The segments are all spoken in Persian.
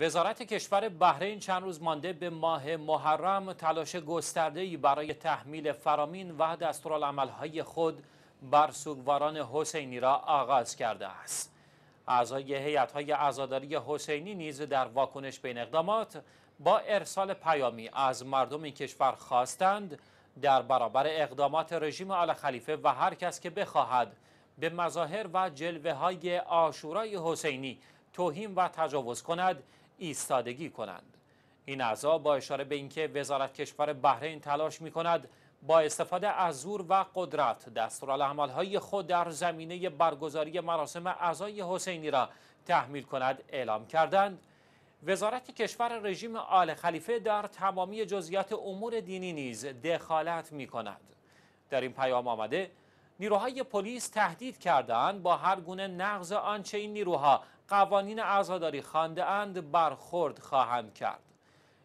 وزارت کشور بحرین چند روز مانده به ماه محرم تلاش گسترده‌ای برای تحمیل فرامین و دستورالعمل‌های خود بر سوگواران حسینی را آغاز کرده است. اعضای هیئت‌های ازاداری حسینی نیز در واکنش به این اقدامات با ارسال پیامی از مردم این کشور خواستند در برابر اقدامات رژیم آل خلیفه و هر کس که بخواهد به مظاهر و جلوه های آشورای حسینی توهین و تجاوز کند ایستادگی کنند این اعضا با اشاره به اینکه وزارت کشور بحرین تلاش می کند با استفاده از زور و قدرت های خود در زمینه برگزاری مراسم اعضای حسینی را تحمیل کند اعلام کردند وزارت کشور رژیم آل خلیفه در تمامی جزئیات امور دینی نیز دخالت می کند در این پیام آمده نیروهای پلیس تهدید کردند با هر گونه نقض آنچه این نیروها قوانین عزاداری خانده اند برخورد خواهند کرد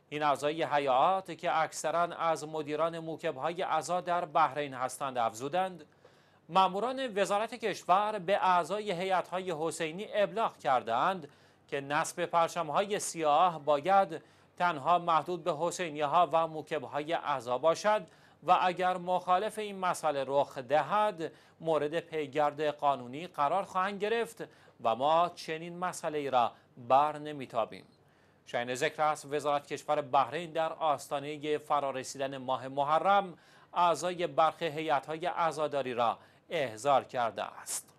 این اعضای حیات که اکثرا از مدیران موکبهای عزا در بحرین هستند افزودند ماموران وزارت کشور به اعضای هیئت‌های حسینی ابلاغ کردند که نصب پرچم‌های سیاه باید تنها محدود به حسینی‌ها و موکبهای عزا باشد و اگر مخالف این مسئله رخ دهد مورد پیگرد قانونی قرار خواهند گرفت و ما چنین مسئله ای را بر نمیتابیم شاین ذکر است وزارت کشور بحرین در آستانه فرارسیدن ماه محرم اعضای برخی هیئت‌های عزاداری را احضار کرده است